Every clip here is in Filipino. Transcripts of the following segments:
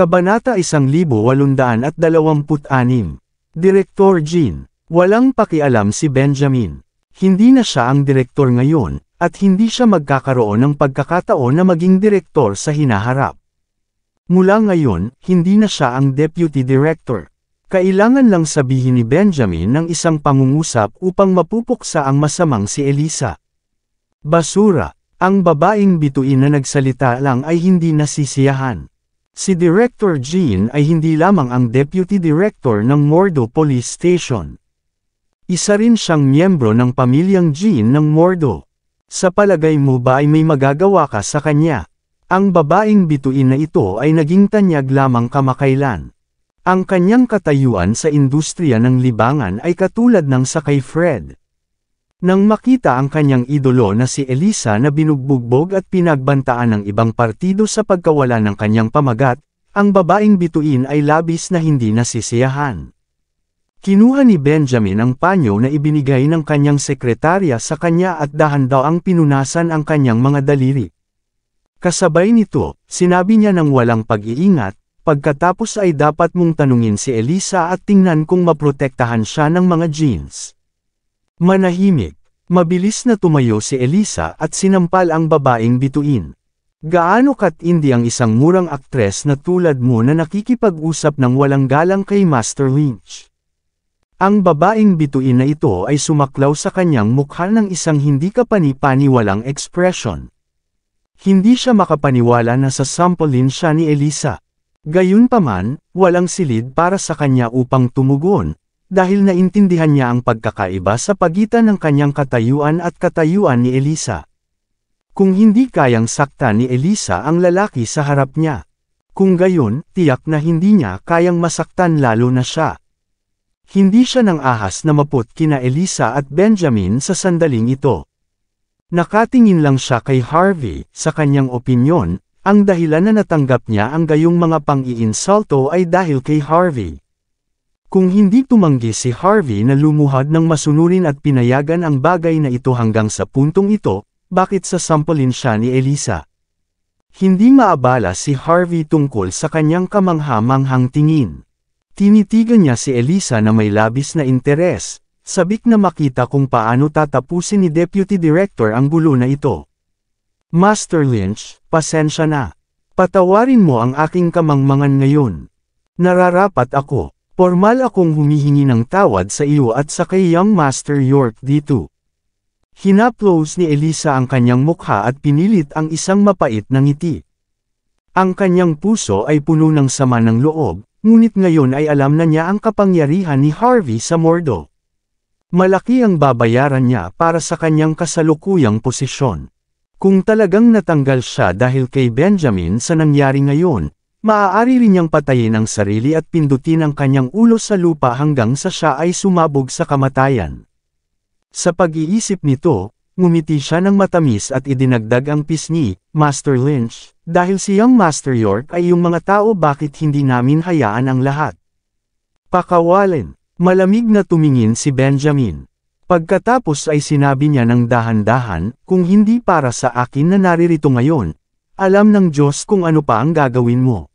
Kabanata 1826 Direktor Jean Walang pakialam si Benjamin. Hindi na siya ang direktor ngayon, at hindi siya magkakaroon ng pagkakataon na maging direktor sa hinaharap. Mula ngayon, hindi na siya ang deputy director. Kailangan lang sabihin ni Benjamin ng isang pangungusap upang mapupuksa ang masamang si Elisa. Basura, ang babaeng bituin na nagsalita lang ay hindi nasisiyahan. Si Director Jean ay hindi lamang ang Deputy Director ng Mordo Police Station. Isa rin siyang miyembro ng pamilyang Jean ng Mordo. Sa palagay mo ba ay may magagawa ka sa kanya? Ang babaeng bituin na ito ay naging tanyag lamang kamakailan. Ang kanyang katayuan sa industriya ng libangan ay katulad ng sa kay Fred. Nang makita ang kanyang idolo na si Elisa na binugbugbog at pinagbantaan ng ibang partido sa pagkawala ng kanyang pamagat, ang babaeng bituin ay labis na hindi nasisiyahan. Kinuha ni Benjamin ang panyo na ibinigay ng kanyang sekretarya sa kanya at dahan daw ang pinunasan ang kanyang mga daliri. Kasabay nito, sinabi niya ng walang pag-iingat, pagkatapos ay dapat mong tanungin si Elisa at tingnan kung maprotektahan siya ng mga jeans. Manahimik. Mabilis na tumayo si Elisa at sinampal ang babaeng bituin. Gaano katindi ang isang murang aktres na tulad mo na nakikipag-usap ng walang galang kay Master Lynch. Ang babaeng bituin na ito ay sumaklaw sa kanyang mukha ng isang hindi kapani-pani walang expression. Hindi siya makapaniwala na sa samplein siya ni Elisa. Gayunpaman, walang silid para sa kanya upang tumugon, dahil naintindihan niya ang pagkakaiba sa pagitan ng kanyang katayuan at katayuan ni Elisa. Kung hindi kayang sakta ni Elisa ang lalaki sa harap niya. Kung gayon, tiyak na hindi niya kayang masaktan lalo na siya. Hindi siya ng ahas na mapot kina Elisa at Benjamin sa sandaling ito. Nakatingin lang siya kay Harvey, sa kanyang opinyon, ang dahilan na natanggap niya ang gayong mga pang iinsulto ay dahil kay Harvey. Kung hindi tumanggi si Harvey na lumuhad ng masunurin at pinayagan ang bagay na ito hanggang sa puntong ito, bakit sasampalin siya ni Elisa? Hindi maabala si Harvey tungkol sa kanyang kamanghamanghang tingin. Tinitigan niya si Elisa na may labis na interes, sabik na makita kung paano tatapusin ni Deputy Director ang gulo na ito. Master Lynch, pasensya na. Patawarin mo ang aking kamangmangan ngayon. Nararapat ako. Formal akong humihingi ng tawad sa iyo at sa kay Young Master York dito. 2 Hinaplose ni Elisa ang kanyang mukha at pinilit ang isang mapait na ngiti. Ang kanyang puso ay puno ng sama ng loob, ngunit ngayon ay alam na niya ang kapangyarihan ni Harvey sa Mordo. Malaki ang babayaran niya para sa kanyang kasalukuyang posisyon. Kung talagang natanggal siya dahil kay Benjamin sa nangyari ngayon, Maaari rin niyang patayin ang sarili at pindutin ang kanyang ulo sa lupa hanggang sa siya ay sumabog sa kamatayan. Sa pag-iisip nito, ngumiti siya ng matamis at idinagdag ang pisngi, Master Lynch, dahil siyang Master York ay yung mga tao bakit hindi namin hayaan ang lahat. Pakawalin, malamig na tumingin si Benjamin. Pagkatapos ay sinabi niya ng dahan-dahan, kung hindi para sa akin na naririto ngayon, alam ng Diyos kung ano pa ang gagawin mo.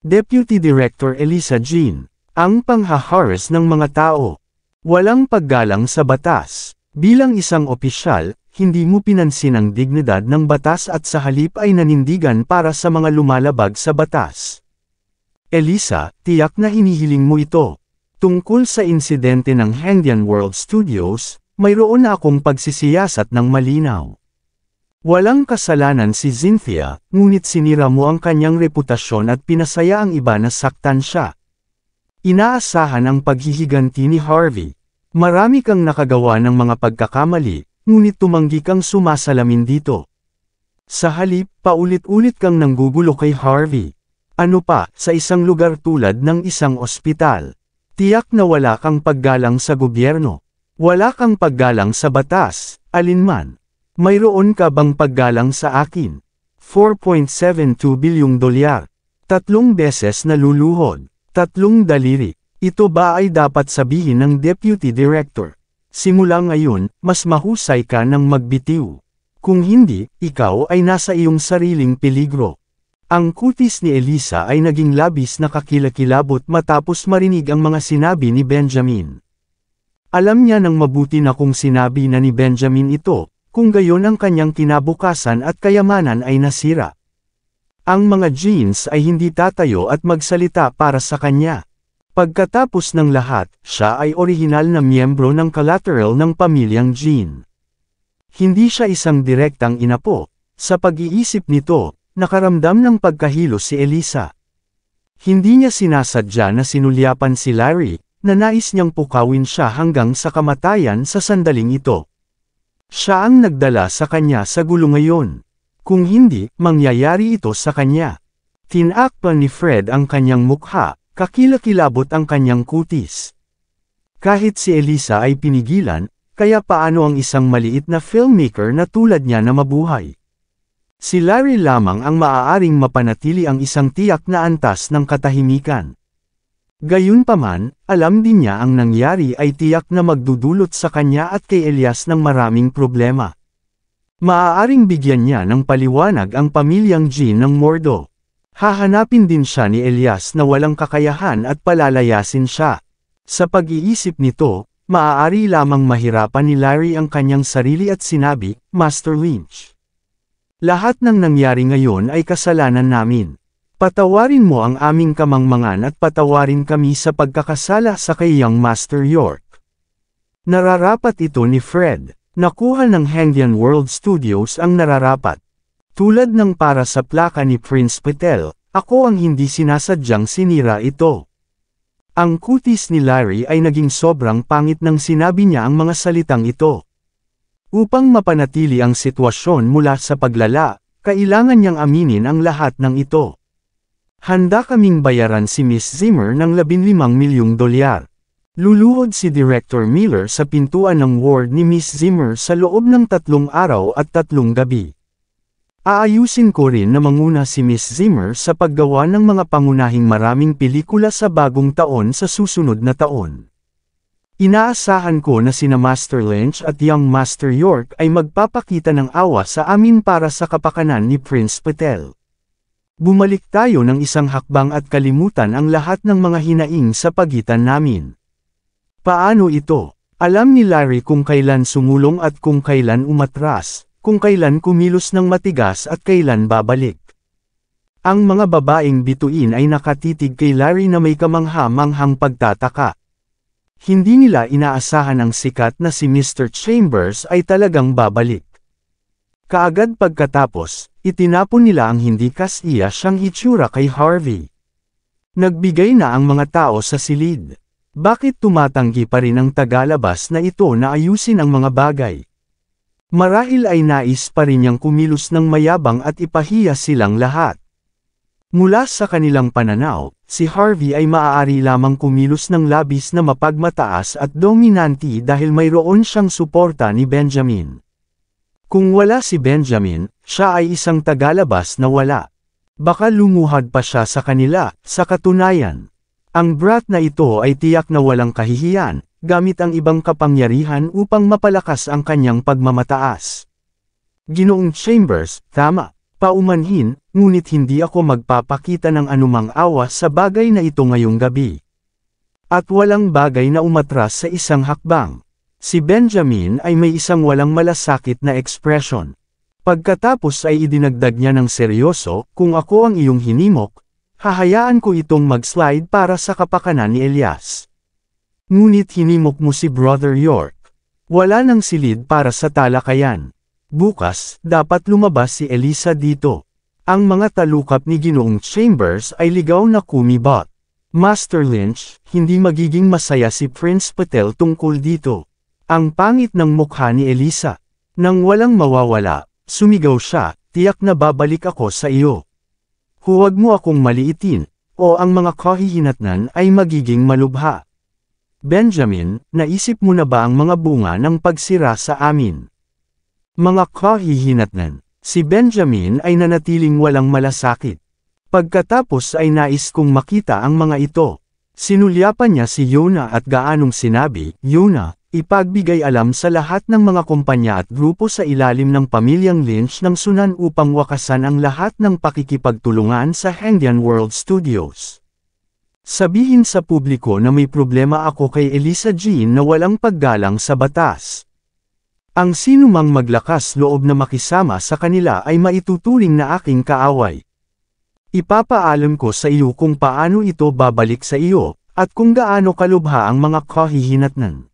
Deputy Director Elisa Jean, ang panghaharas ng mga tao. Walang paggalang sa batas. Bilang isang opisyal, hindi mo pinansin ang dignidad ng batas at sa halip ay nanindigan para sa mga lumalabag sa batas. Elisa, tiyak na hinihiling mo ito. Tungkol sa insidente ng Hendian World Studios, mayroon na akong pagsisiyasat ng malinaw. Walang kasalanan si Cynthia, ngunit sinira mo ang kanyang reputasyon at pinasaya ang iba na saktan siya. Inaasahan ang paghihiganti ni Harvey. Marami kang nakagawa ng mga pagkakamali, ngunit tumanggi kang sumasalamin dito. Sa halip, paulit-ulit kang nanggugulo kay Harvey. Ano pa, sa isang lugar tulad ng isang ospital. Tiyak na wala kang paggalang sa gobyerno. Wala kang paggalang sa batas, alinman. Mayroon ka bang paggalang sa akin? 4.72 bilyong dolyar. Tatlong beses na luluhod. Tatlong daliri. Ito ba ay dapat sabihin ng Deputy Director? Simula ngayon, mas mahusay ka ng magbitiw. Kung hindi, ikaw ay nasa iyong sariling peligro. Ang kutis ni Elisa ay naging labis na kakilakilabot matapos marinig ang mga sinabi ni Benjamin. Alam niya ng mabuti na kung sinabi na ni Benjamin ito, kung gayon ang kanyang kinabukasan at kayamanan ay nasira. Ang mga jeans ay hindi tatayo at magsalita para sa kanya. Pagkatapos ng lahat, siya ay orihinal na miyembro ng collateral ng pamilyang gene. Hindi siya isang direktang inapo. Sa pag-iisip nito, nakaramdam ng pagkahilo si Elisa. Hindi niya sinasadya na sinulyapan si Larry, na nais niyang pukawin siya hanggang sa kamatayan sa sandaling ito. Siya ang nagdala sa kanya sa gulo ngayon. Kung hindi, mangyayari ito sa kanya. Tinakpan ni Fred ang kanyang mukha, kakilakilabot ang kanyang kutis. Kahit si Elisa ay pinigilan, kaya paano ang isang maliit na filmmaker na tulad niya na mabuhay? Si Larry lamang ang maaaring mapanatili ang isang tiyak na antas ng katahimikan. Gayunpaman, alam din niya ang nangyari ay tiyak na magdudulot sa kanya at kay Elias ng maraming problema. Maaaring bigyan niya ng paliwanag ang pamilyang Jean ng Mordo. Hahanapin din siya ni Elias na walang kakayahan at palalayasin siya. Sa pag-iisip nito, maaari lamang mahirapan ni Larry ang kanyang sarili at sinabi, Master Lynch. Lahat ng nangyari ngayon ay kasalanan namin. Patawarin mo ang aming kamangmangan at patawarin kami sa pagkakasala sa kayang Master York. Nararapat ito ni Fred. Nakuha ng Hangyan World Studios ang nararapat. Tulad ng para sa plaka ni Prince Patel, ako ang hindi sinasadyang sinira ito. Ang kutis ni Larry ay naging sobrang pangit nang sinabi niya ang mga salitang ito. Upang mapanatili ang sitwasyon mula sa paglala, kailangan niyang aminin ang lahat ng ito. Handa kaming bayaran si Miss Zimmer ng 15 milyong dolyar. Luluhod si Director Miller sa pintuan ng ward ni Miss Zimmer sa loob ng tatlong araw at tatlong gabi. Aayusin ko rin na manguna si Miss Zimmer sa paggawa ng mga pangunahing maraming pelikula sa bagong taon sa susunod na taon. Inaasahan ko na sina Master Lynch at Young Master York ay magpapakita ng awa sa amin para sa kapakanan ni Prince Patel. Bumalik tayo ng isang hakbang at kalimutan ang lahat ng mga hinaing sa pagitan namin. Paano ito? Alam ni Larry kung kailan sumulong at kung kailan umatras, kung kailan kumilos ng matigas at kailan babalik. Ang mga babaeng bituin ay nakatitig kay Larry na may kamangha-manghang pagtataka. Hindi nila inaasahan ang sikat na si Mr. Chambers ay talagang babalik. Kaagad pagkatapos, Itinapon nila ang hindi kasiya siyang itsura kay Harvey. Nagbigay na ang mga tao sa silid. Bakit tumatanggi pa rin ang tagalabas na ito na ayusin ang mga bagay? Marahil ay nais pa rin niyang kumilos ng mayabang at ipahiya silang lahat. Mula sa kanilang pananaw, si Harvey ay maaari lamang kumilos ng labis na mapagmataas at dominante dahil mayroon siyang suporta ni Benjamin. Kung wala si Benjamin, siya ay isang tagalabas na wala. Baka lumuhad pa siya sa kanila, sa katunayan. Ang brat na ito ay tiyak na walang kahihiyan, gamit ang ibang kapangyarihan upang mapalakas ang kanyang pagmamataas. Ginoong Chambers, tama, paumanhin, ngunit hindi ako magpapakita ng anumang awa sa bagay na ito ngayong gabi. At walang bagay na umatras sa isang hakbang. Si Benjamin ay may isang walang malasakit na ekspresyon. Pagkatapos ay idinagdag niya ng seryoso, kung ako ang iyong hinimok, hahayaan ko itong mag-slide para sa kapakanan ni Elias. Ngunit hinimok mo si Brother York. Wala nang silid para sa talakayan. Bukas, dapat lumabas si Elisa dito. Ang mga talukap ni Ginoong Chambers ay ligaw na kumibot. Master Lynch, hindi magiging masaya si Prince Patel tungkol dito. Ang pangit ng mukha ni Elisa. Nang walang mawawala, sumigaw siya, tiyak na babalik ako sa iyo. Huwag mo akong maliitin, o ang mga kahihinatnan ay magiging malubha. Benjamin, naisip mo na ba ang mga bunga ng pagsira sa amin? Mga kahihinatnan, si Benjamin ay nanatiling walang malasakit. Pagkatapos ay nais kong makita ang mga ito. Sinulyapan niya si Yuna at gaanong sinabi, Yuna, Ipagbigay alam sa lahat ng mga kumpanya at grupo sa ilalim ng pamilyang Lynch ng Sunan upang wakasan ang lahat ng pakikipagtulungan sa Hengdian World Studios. Sabihin sa publiko na may problema ako kay Elisa Jean na walang paggalang sa batas. Ang sinumang maglakas loob na makisama sa kanila ay maituturing na aking kaaway. Ipapaalam ko sa iyo kung paano ito babalik sa iyo, at kung gaano kalubha ang mga kahihinatnan.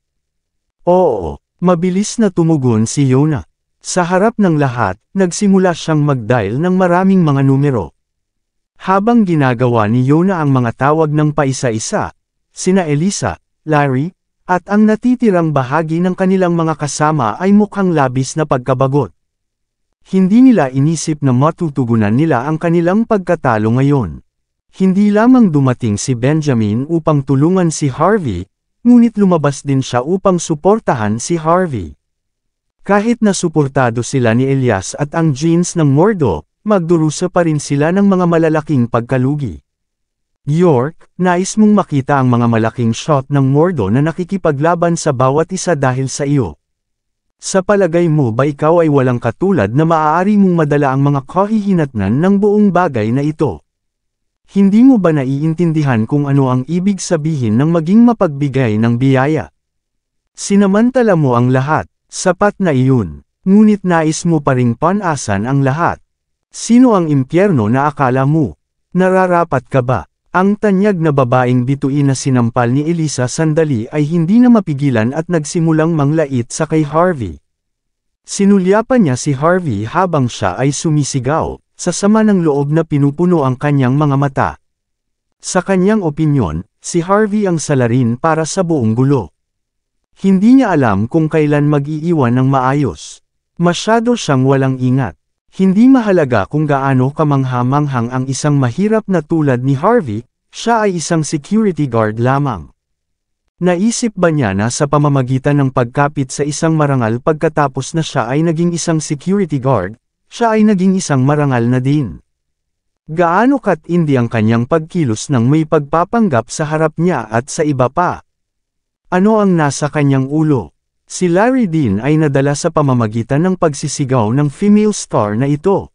Oo, mabilis na tumugon si Yona. Sa harap ng lahat, nagsimula siyang mag ng maraming mga numero. Habang ginagawa ni Yona ang mga tawag ng paisa-isa, sina Elisa, Larry, at ang natitirang bahagi ng kanilang mga kasama ay mukhang labis na pagkabagot. Hindi nila inisip na matutugunan nila ang kanilang pagkatalo ngayon. Hindi lamang dumating si Benjamin upang tulungan si Harvey, ngunit lumabas din siya upang suportahan si Harvey. Kahit na suportado sila ni Elias at ang jeans ng Mordo, magdurusa pa rin sila ng mga malalaking pagkalugi. York, nais mong makita ang mga malaking shot ng Mordo na nakikipaglaban sa bawat isa dahil sa iyo. Sa palagay mo ba ikaw ay walang katulad na maaari mong madala ang mga kahihinatnan ng buong bagay na ito? Hindi mo ba naiintindihan kung ano ang ibig sabihin ng maging mapagbigay ng biyaya? Sinamantala mo ang lahat, sapat na iyon, ngunit nais mo pa ring panasan ang lahat. Sino ang impyerno na akala mo? Nararapat ka ba? Ang tanyag na babaeng bituin na sinampal ni Elisa sandali ay hindi na mapigilan at nagsimulang manglait sa kay Harvey. Sinulyapan niya si Harvey habang siya ay sumisigaw. Sa sama ng loob na pinupuno ang kanyang mga mata. Sa kanyang opinyon, si Harvey ang salarin para sa buong gulo. Hindi niya alam kung kailan mag-iiwan ng maayos. Masyado siyang walang ingat. Hindi mahalaga kung gaano kamanghamanghang ang isang mahirap na tulad ni Harvey, siya ay isang security guard lamang. Naisip ba niya na sa pamamagitan ng pagkapit sa isang marangal pagkatapos na siya ay naging isang security guard, siya ay naging isang marangal na din. Gaano katindi ang kanyang pagkilos nang may pagpapanggap sa harap niya at sa iba pa. Ano ang nasa kanyang ulo? Si Larry Dean ay nadala sa pamamagitan ng pagsisigaw ng female star na ito.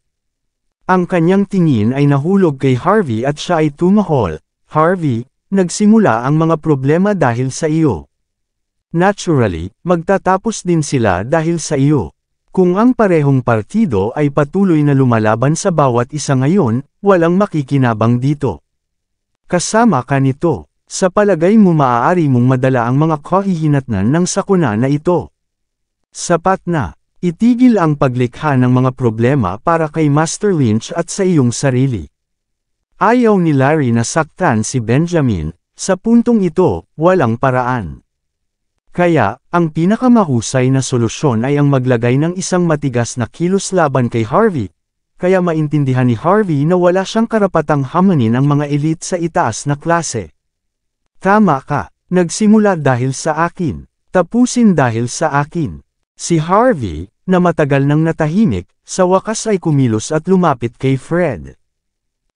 Ang kanyang tingin ay nahulog kay Harvey at siya ay tumahol. Harvey, nagsimula ang mga problema dahil sa iyo. Naturally, magtatapos din sila dahil sa iyo. Kung ang parehong partido ay patuloy na lumalaban sa bawat isa ngayon, walang makikinabang dito. Kasama ka nito, sa palagay mo maaari mong madala ang mga kahihinatnan ng sakuna na ito. Sapat na, itigil ang paglikha ng mga problema para kay Master Lynch at sa iyong sarili. Ayaw ni Larry na saktan si Benjamin, sa puntong ito, walang paraan. Kaya, ang pinakamahusay na solusyon ay ang maglagay ng isang matigas na kilos laban kay Harvey. Kaya maintindihan ni Harvey na wala siyang karapatang hamunin ang mga elite sa itaas na klase. Tama ka, nagsimula dahil sa akin, tapusin dahil sa akin. Si Harvey, na matagal nang natahimik, sa wakas ay kumilos at lumapit kay Fred.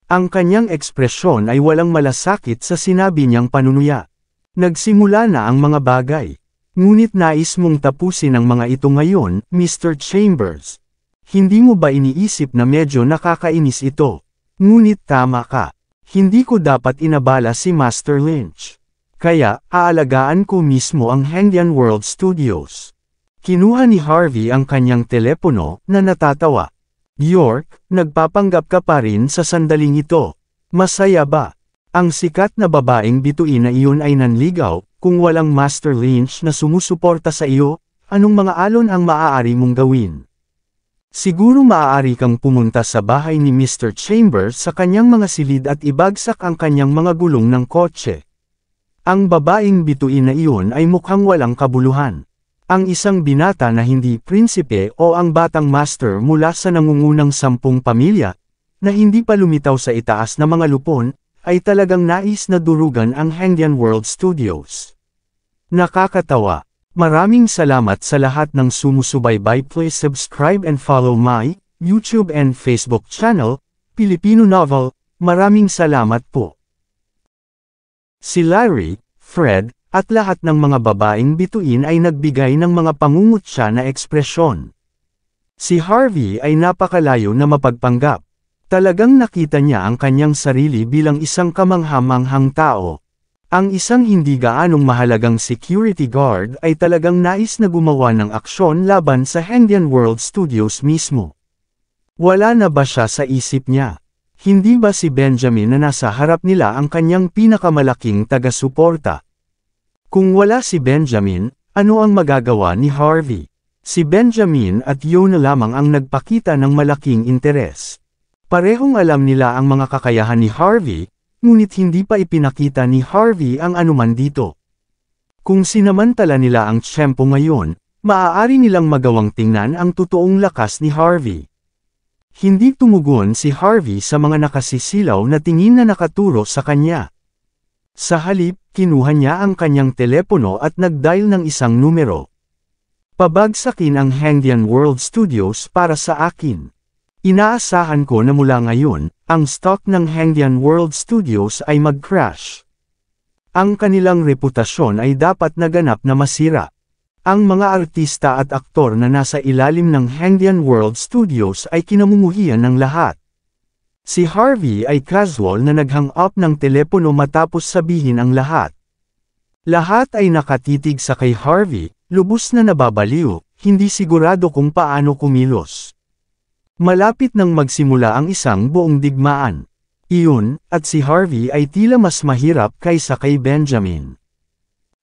Ang kanyang ekspresyon ay walang malasakit sa sinabi niyang panunuya. Nagsimula na ang mga bagay. Ngunit nais mong tapusin ang mga ito ngayon, Mr. Chambers. Hindi mo ba iniisip na medyo nakakainis ito? Ngunit tama ka. Hindi ko dapat inabala si Master Lynch. Kaya, aalagaan ko mismo ang Hengdian World Studios. Kinuha ni Harvey ang kanyang telepono na natatawa. York, nagpapanggap ka pa rin sa sandaling ito. Masaya ba? Ang sikat na babaeng bituin na iyon ay nanligaw, kung walang Master Lynch na sumusuporta sa iyo, anong mga alon ang maaari mong gawin? Siguro maaari kang pumunta sa bahay ni Mr. Chambers sa kanyang mga silid at ibagsak ang kanyang mga gulong ng kotse. Ang babaeng bituin na iyon ay mukhang walang kabuluhan. Ang isang binata na hindi prinsipe o ang batang master mula sa nangungunang sampung pamilya, na hindi pa lumitaw sa itaas na mga lupon, ay talagang nais na durugan ang Hangyan World Studios. Nakakatawa! Maraming salamat sa lahat ng sumusubaybay please subscribe and follow my YouTube and Facebook channel, Filipino Novel, maraming salamat po. Si Larry, Fred, at lahat ng mga babaeng bituin ay nagbigay ng mga pangungutya na ekspresyon. Si Harvey ay napakalayo na mapagpanggap. Talagang nakita niya ang kanyang sarili bilang isang kamanghamanghang tao. Ang isang hindi gaanong mahalagang security guard ay talagang nais na gumawa ng aksyon laban sa Hendian World Studios mismo. Wala na ba siya sa isip niya? Hindi ba si Benjamin na nasa harap nila ang kanyang pinakamalaking taga-suporta? Kung wala si Benjamin, ano ang magagawa ni Harvey? Si Benjamin at Yo na lamang ang nagpakita ng malaking interes. Parehong alam nila ang mga kakayahan ni Harvey, ngunit hindi pa ipinakita ni Harvey ang anuman dito. Kung sinamantala nila ang tsempo ngayon, maaari nilang magawang tingnan ang totoong lakas ni Harvey. Hindi tumugon si Harvey sa mga nakasisilaw na tingin na nakaturo sa kanya. Sa halip, kinuha niya ang kanyang telepono at nagdial ng isang numero. Pabagsakin ang Hangdian World Studios para sa akin. Inaasahan ko na mula ngayon, ang stock ng Hengdian World Studios ay mag-crash. Ang kanilang reputasyon ay dapat naganap na masira. Ang mga artista at aktor na nasa ilalim ng Hengdian World Studios ay kinamumuhian ng lahat. Si Harvey ay casual na naghang up ng telepono matapos sabihin ang lahat. Lahat ay nakatitig sa kay Harvey, lubos na nababaliw, hindi sigurado kung paano kumilos. Malapit nang magsimula ang isang buong digmaan. Iyon, at si Harvey ay tila mas mahirap kaysa kay Benjamin.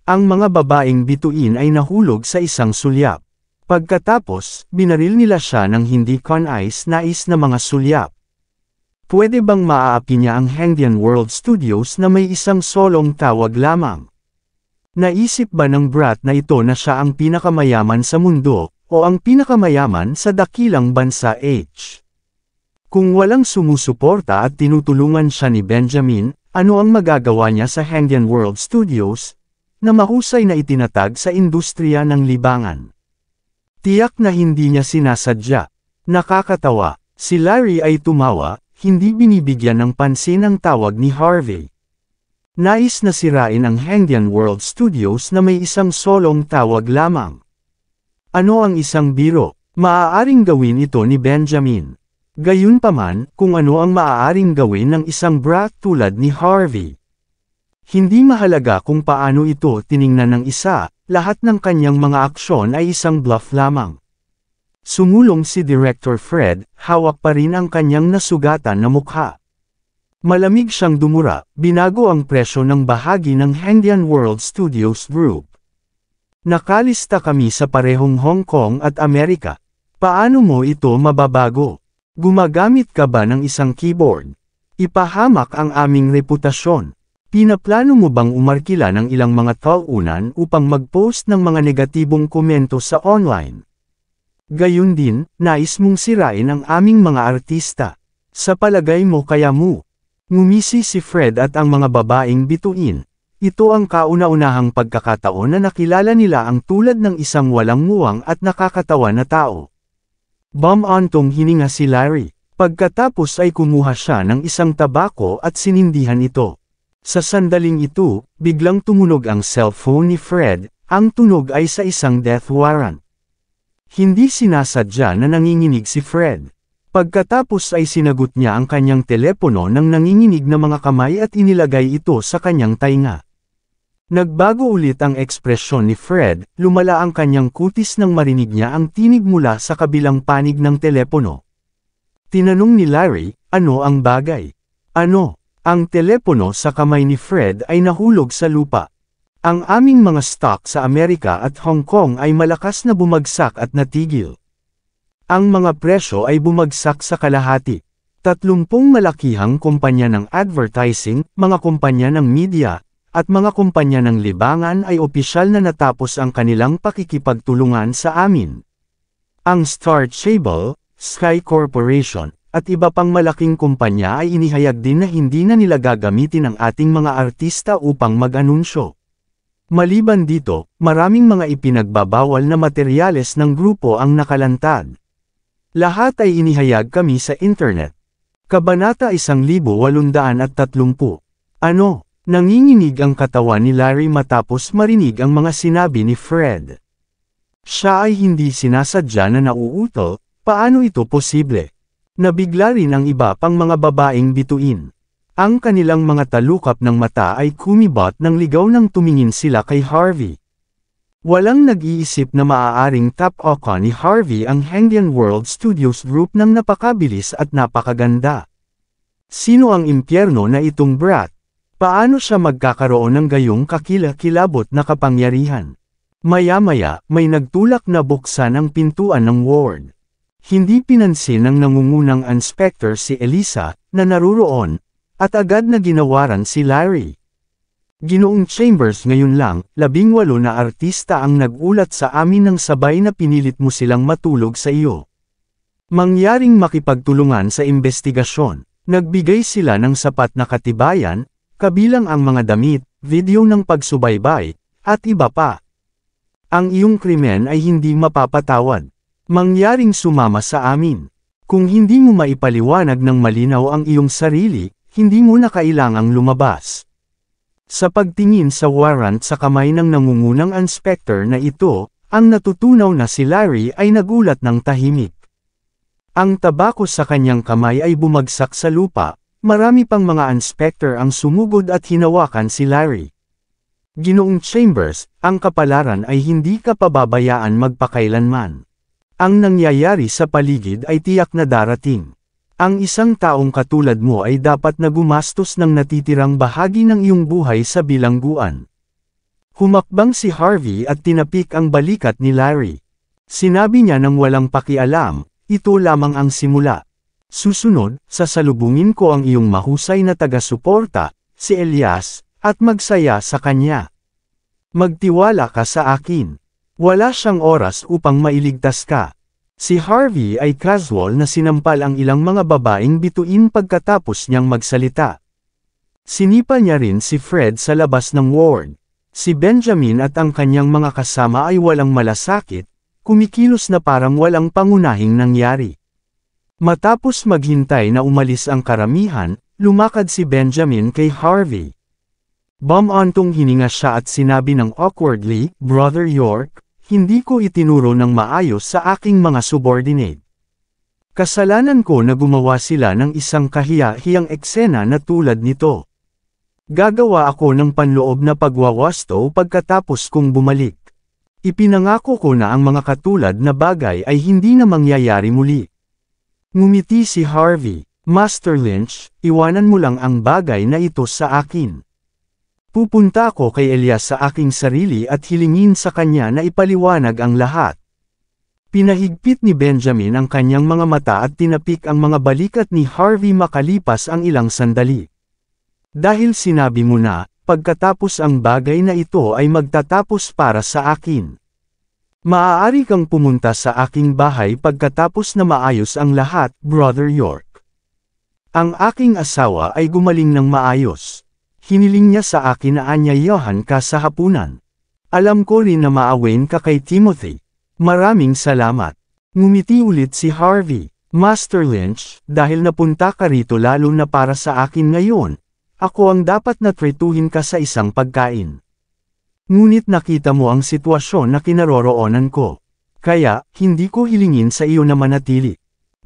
Ang mga babaeng bituin ay nahulog sa isang sulyap. Pagkatapos, binaril nila siya ng hindi con-ice-nais na mga sulyap. Pwede bang maaapi niya ang Hengdian World Studios na may isang solong tawag lamang? Naisip ba ng brat na ito na siya ang pinakamayaman sa mundo, o ang pinakamayaman sa dakilang bansa H. Kung walang sumusuporta at tinutulungan siya ni Benjamin, ano ang magagawa niya sa Hangyan World Studios, na mahusay na itinatag sa industriya ng libangan? Tiyak na hindi niya sinasadya. Nakakatawa, si Larry ay tumawa, hindi binibigyan ng pansin ang tawag ni Harvey. Nais na sirain ang Hangyan World Studios na may isang solong tawag lamang. Ano ang isang biro? Maaaring gawin ito ni Benjamin. Gayunpaman, kung ano ang maaaring gawin ng isang brat tulad ni Harvey. Hindi mahalaga kung paano ito tiningnan ng isa, lahat ng kanyang mga aksyon ay isang bluff lamang. Sumulong si Director Fred, hawak pa rin ang kanyang nasugatan na mukha. Malamig siyang dumura, binago ang presyo ng bahagi ng Hendian World Studios Group. Nakalista kami sa parehong Hong Kong at Amerika. Paano mo ito mababago? Gumagamit ka ba ng isang keyboard? Ipahamak ang aming reputasyon. Pinaplano mo bang umarkila ng ilang mga taunan upang mag-post ng mga negatibong komento sa online? Gayun din, nais mong sirain ang aming mga artista. Sa palagay mo kaya mo. Ngumisi si Fred at ang mga babaeng bituin. Ito ang kauna-unahang pagkakataon na nakilala nila ang tulad ng isang walang muwang at nakakatawa na tao. Bamantong hininga si Larry. Pagkatapos ay kumuha siya ng isang tabako at sinindihan ito. Sa sandaling ito, biglang tumunog ang cellphone ni Fred, ang tunog ay sa isang death warrant. Hindi sinasadya na nanginginig si Fred. Pagkatapos ay sinagot niya ang kanyang telepono ng nanginginig na mga kamay at inilagay ito sa kanyang tainga. Nagbago ulit ang ekspresyon ni Fred, lumala ang kanyang kutis nang marinig niya ang tinig mula sa kabilang panig ng telepono. Tinanong ni Larry, ano ang bagay? Ano? Ang telepono sa kamay ni Fred ay nahulog sa lupa. Ang aming mga stock sa Amerika at Hong Kong ay malakas na bumagsak at natigil. Ang mga presyo ay bumagsak sa kalahati. Tatlumpung malakihang kumpanya ng advertising, mga kumpanya ng media, at mga kumpanya ng libangan ay opisyal na natapos ang kanilang pakikipagtulungan sa amin. Ang Star Chable, Sky Corporation, at iba pang malaking kumpanya ay inihayag din na hindi na nila gagamitin ang ating mga artista upang mag-anunsyo. Maliban dito, maraming mga ipinagbabawal na materyales ng grupo ang nakalantad. Lahat ay inihayag kami sa internet. Kabanata 1830. Ano? Nanginginig ang katawan ni Larry matapos marinig ang mga sinabi ni Fred. Siya ay hindi sinasadya na nauuto, paano ito posible? Nabigla rin ang iba pang mga babaeng bituin. Ang kanilang mga talukap ng mata ay kumibot ng ligaw nang tumingin sila kay Harvey. Walang nag-iisip na maaaring tap-oka ni Harvey ang Hengdian World Studios Group ng napakabilis at napakaganda. Sino ang impyerno na itong brat? Paano siya magkakaroon ng gayong kakila-kilabot na kapangyarihan? Maya-maya, may nagtulak na buksan ang pintuan ng ward. Hindi pinansin ng nangungunang inspector si Elisa, na naruroon, at agad na ginawaran si Larry. Ginoong Chambers ngayon lang, labing walo na artista ang nagulat sa amin ng sabay na pinilit mo silang matulog sa iyo. Mangyaring makipagtulungan sa investigasyon, nagbigay sila ng sapat na katibayan, kabilang ang mga damit, video ng pagsubaybay, at iba pa. Ang iyong krimen ay hindi mapapatawad. Mangyaring sumama sa amin. Kung hindi mo maipaliwanag ng malinaw ang iyong sarili, hindi mo na kailangang lumabas. Sa pagtingin sa warrant sa kamay ng nangungunang inspector na ito, ang natutunaw na si Larry ay nagulat ng tahimik. Ang tabako sa kanyang kamay ay bumagsak sa lupa, Marami pang mga inspector ang sumugod at hinawakan si Larry. Ginoong Chambers, ang kapalaran ay hindi ka pababayaan magpakailanman. Ang nangyayari sa paligid ay tiyak na darating. Ang isang taong katulad mo ay dapat na gumastos ng natitirang bahagi ng iyong buhay sa bilangguan. Humakbang si Harvey at tinapik ang balikat ni Larry. Sinabi niya nang walang pakialam, ito lamang ang simula. Susunod, sasalubungin ko ang iyong mahusay na taga-suporta, si Elias, at magsaya sa kanya. Magtiwala ka sa akin. Wala siyang oras upang mailigtas ka. Si Harvey ay casual na sinampal ang ilang mga babaeng bituin pagkatapos niyang magsalita. Sinipa niya rin si Fred sa labas ng ward. Si Benjamin at ang kanyang mga kasama ay walang malasakit, kumikilos na parang walang pangunahing nangyari. Matapos maghintay na umalis ang karamihan, lumakad si Benjamin kay Harvey. Bumantong hininga siya at sinabi ng awkwardly, Brother York, hindi ko itinuro ng maayos sa aking mga subordinate. Kasalanan ko na gumawa sila ng isang kahiya eksena na tulad nito. Gagawa ako ng panloob na pagwawasto pagkatapos kong bumalik. Ipinangako ko na ang mga katulad na bagay ay hindi na mangyayari muli. Ngumiti si Harvey, Master Lynch, iwanan mo lang ang bagay na ito sa akin. Pupunta ako kay Elias sa aking sarili at hilingin sa kanya na ipaliwanag ang lahat. Pinahigpit ni Benjamin ang kanyang mga mata at tinapik ang mga balikat ni Harvey makalipas ang ilang sandali. Dahil sinabi mo na, pagkatapos ang bagay na ito ay magtatapos para sa akin. Maaari kang pumunta sa aking bahay pagkatapos na maayos ang lahat, Brother York. Ang aking asawa ay gumaling ng maayos. Hiniling niya sa akin na anyayahan ka sa hapunan. Alam ko rin na maawain ka kay Timothy. Maraming salamat. Ngumiti ulit si Harvey. Master Lynch, dahil napunta ka rito lalo na para sa akin ngayon, ako ang dapat na tretuhin ka sa isang pagkain. Ngunit nakita mo ang sitwasyon na kinaroroonan ko. Kaya, hindi ko hilingin sa iyo na manatili.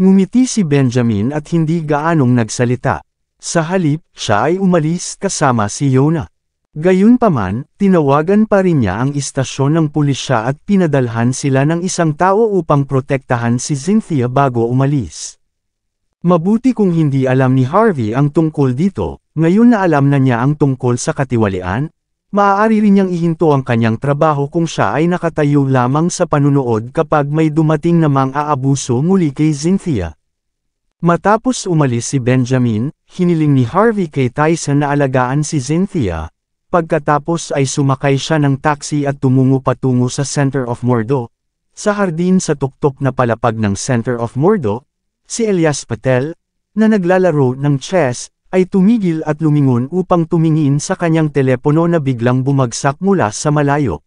Ngumiti si Benjamin at hindi gaanong nagsalita. Sa halip, siya ay umalis kasama si Yona. Gayunpaman, tinawagan pa rin niya ang istasyon ng pulisya at pinadalhan sila ng isang tao upang protektahan si Cynthia bago umalis. Mabuti kung hindi alam ni Harvey ang tungkol dito, ngayon na alam na niya ang tungkol sa katiwalian, Maaari rin niyang ihinto ang kanyang trabaho kung siya ay nakatayo lamang sa panunood kapag may dumating namang aabuso muli kay Cynthia. Matapos umalis si Benjamin, hiniling ni Harvey kay Tyson na alagaan si Cynthia. Pagkatapos ay sumakay siya ng taxi at tumungo patungo sa Center of Mordo. Sa hardin sa tuktok na palapag ng Center of Mordo, si Elias Patel, na naglalaro ng chess, ay tumigil at lumingon upang tumingin sa kanyang telepono na biglang bumagsak mula sa malayo.